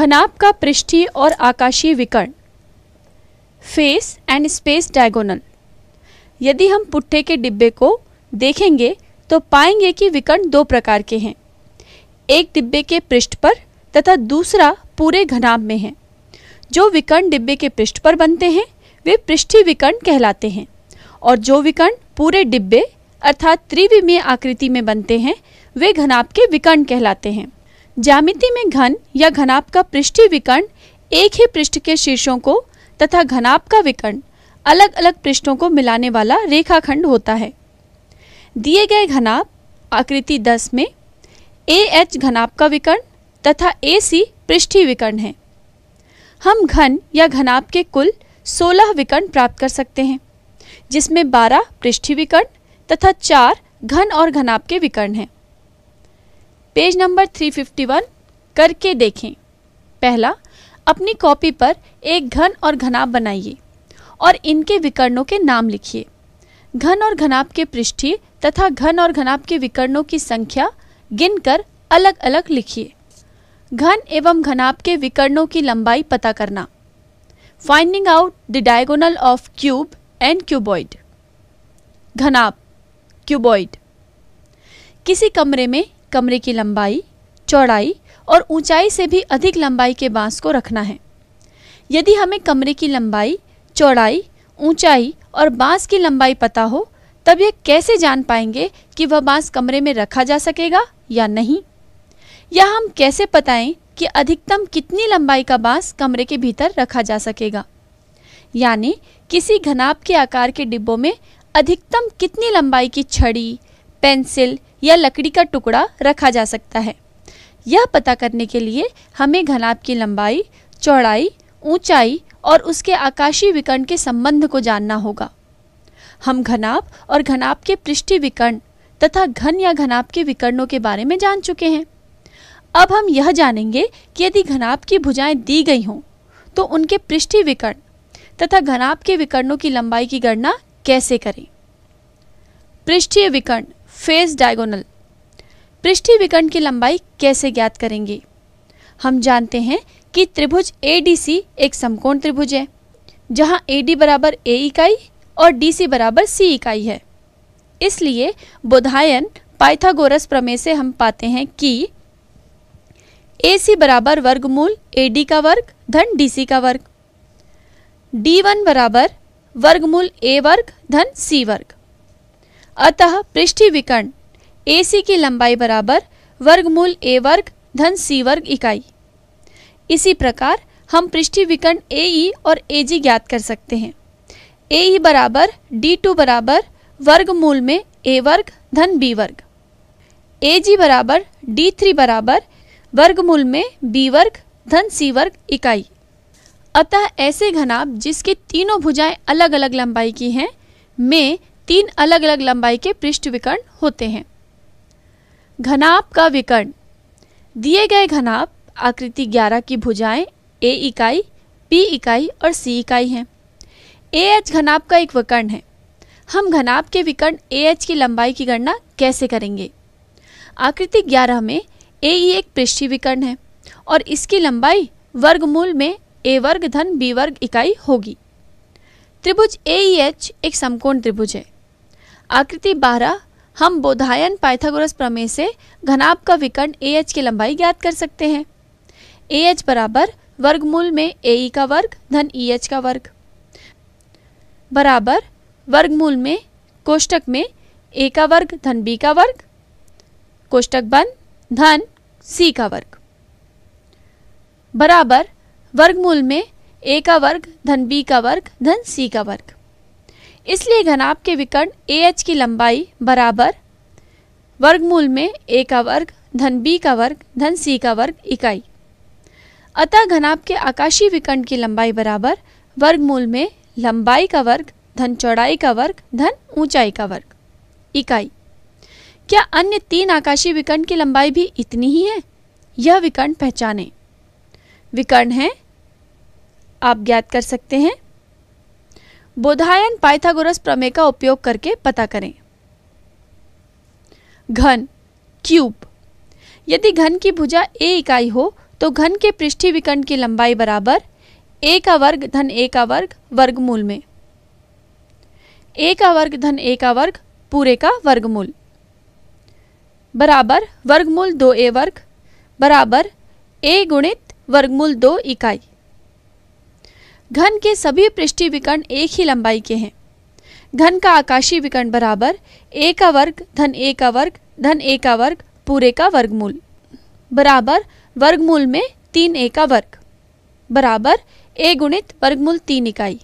घनाभ का पृष्ठीय और आकाशीय विकर्ण फेस एंड स्पेस डायगोनल यदि हम पुट्ठे के डिब्बे को देखेंगे तो पाएंगे कि विकर्ण दो प्रकार के हैं एक डिब्बे के पृष्ठ पर तथा दूसरा पूरे घनाभ में है जो विकर्ण डिब्बे के पृष्ठ पर बनते हैं वे पृष्ठी विकर्ण कहलाते हैं और जो विकर्ण पूरे डिब्बे अर्थात त्रिविमीय आकृति में बनते हैं वे घनाभ के विकर्ण कहलाते हैं ज्यामिति में घन या घनाप का पृष्ठीय विकर्ण एक ही पृष्ठ के शीर्षों को तथा घनाप का विकर्ण अलग अलग पृष्ठों को मिलाने वाला रेखाखंड होता है दिए गए घनाप आकृति 10 में ए एच घनाप का विकर्ण तथा ए सी पृष्ठीय विकर्ण है हम घन या घनाप के कुल 16 विकर्ण प्राप्त कर सकते हैं जिसमें 12 पृष्ठीय विकर्ण तथा 4 घन और घनाप के विकर्ण हैं पेज नंबर 351 करके देखें पहला अपनी कॉपी पर एक घन और घनाप बनाइए और इनके विकर्णों के नाम लिखिए घन और घनाप के पृष्ठी तथा घन और घनाप के विकर्णों की संख्या गिनकर अलग अलग लिखिए घन एवं घनाप के विकर्णों की लंबाई पता करना finding out the diagonal of cube and cuboid घनाप क्यूबॉइड किसी कमरे में कमरे की लंबाई चौड़ाई और ऊंचाई से भी अधिक लंबाई के बांस को रखना है यदि हमें कमरे की लंबाई चौड़ाई ऊंचाई और बांस की लंबाई पता हो तब यह कैसे जान पाएंगे कि वह बांस कमरे में रखा जा सकेगा या नहीं या हम कैसे बताएं कि अधिकतम कितनी लंबाई का बांस कमरे के भीतर रखा जा सकेगा यानी किसी घनाब के आकार के डिब्बों में अधिकतम कितनी लंबाई की छड़ी पेंसिल या लकड़ी का टुकड़ा रखा जा सकता है यह पता करने के लिए हमें घनाभ की लंबाई चौड़ाई ऊंचाई और उसके आकाशीय विकर्ण के संबंध को जानना होगा हम घनाभ और घनाभ के पृष्ठीय विकर्ण तथा घन या घनाभ के विकर्णों के बारे में जान चुके हैं अब हम यह जानेंगे कि यदि घनाभ की भुजाएं दी गई हों तो उनके पृष्ठीय विकर्ण तथा घनाभ के विकर्णों की लंबाई की गणना कैसे करें पृष्ठीय विकर्ण फेस डायगोनल पृष्ठी विकर्ण की लंबाई कैसे ज्ञात करेंगे हम जानते हैं कि त्रिभुज सी एक समकोण त्रिभुज है जहां डी बराबर ए इकाई और सी बराबर सी इकाई है इसलिए बोधायन पाइथागोरस प्रमेय से हम पाते हैं कि ए सी बराबर वर्गमूल ए डी का वर्ग धन डी सी का वर्ग डी वन बराबर वर्गमूल ए वर्ग धन सी वर्ग अतः पृष्ठी विकर्ण ए सी की लंबाई बराबर वर्गमूल ए वर्ग धन सी वर्ग इकाई इसी प्रकार हम पृष्ठी विकर्ण ए और ए जी ज्ञात कर सकते हैं ए बराबर डी टू बराबर वर्गमूल में ए वर्ग धन बी वर्ग ए जी बराबर डी थ्री बराबर वर्गमूल में बी वर्ग धन सी वर्ग इकाई अतः ऐसे घनाभ जिसके तीनों भुजाएं अलग अलग लंबाई की हैं में तीन अलग अलग लंबाई के पृष्ठ विकर्ण होते हैं घनाप का विकर्ण दिए गए घनाप आकृति 11 की भुजाएं ए इकाई पी इकाई और सी इकाई हैं ए एच घनाप का एक विकर्ण है हम घनाप के विकर्ण ए एच की लंबाई की गणना कैसे करेंगे आकृति 11 में ए ई e एक पृष्ठी विकर्ण है और इसकी लंबाई वर्गमूल में ए वर्ग धन बी वर्ग इकाई होगी त्रिभुज ए ई एच एक समकोण त्रिभुज है आकृति 12 हम बोधायन पाइथागोरस प्रमेय से घनाब का विकर्ण ए एच की लंबाई ज्ञात कर सकते हैं ए एच बराबर वर्गमूल में ए e का वर्ग धन ई e एच का वर्ग बराबर वर्गमूल में कोष्टक में ए का वर्ग धन बी का वर्ग कोष्टक बंद धन सी का वर्ग बराबर वर्गमूल में ए का वर्ग धन बी का वर्ग धन सी का वर्ग इसलिए घनाभ के विकर्ण ए एच की लंबाई बराबर वर्गमूल में ए का वर्ग धन बी का वर्ग धन सी का वर्ग इकाई अतः घनाभ के आकाशीय विकर्ण की लंबाई बराबर वर्गमूल में लंबाई का वर्ग धन चौड़ाई का वर्ग धन ऊंचाई का वर्ग इकाई क्या अन्य तीन आकाशीय विकर्ण की लंबाई भी इतनी ही है यह विकर्ण पहचाने विकर्ण है आप ज्ञात कर सकते हैं बोधायन पाइथागोरस प्रमेय का उपयोग करके पता करें घन क्यूब यदि घन की भुजा ए इकाई हो तो घन के पृष्ठी विकर्ण की लंबाई बराबर ए का वर्ग धन ए का वर्ग वर्गमूल में ए का वर्ग धन ए का वर्ग पूरे का वर्गमूल बराबर वर्गमूल दो ए वर्ग बराबर ए गुणित वर्गमूल दो इकाई घन के सभी पृष्ठी विकर्ण एक ही लंबाई के हैं घन का आकाशीय विकर्ण बराबर ए का वर्ग धन ए का वर्ग धन ए का वर्ग पूरे का वर्गमूल बराबर वर्गमूल में तीन ए का वर्ग बराबर ए गुणित वर्गमूल तीन इकाई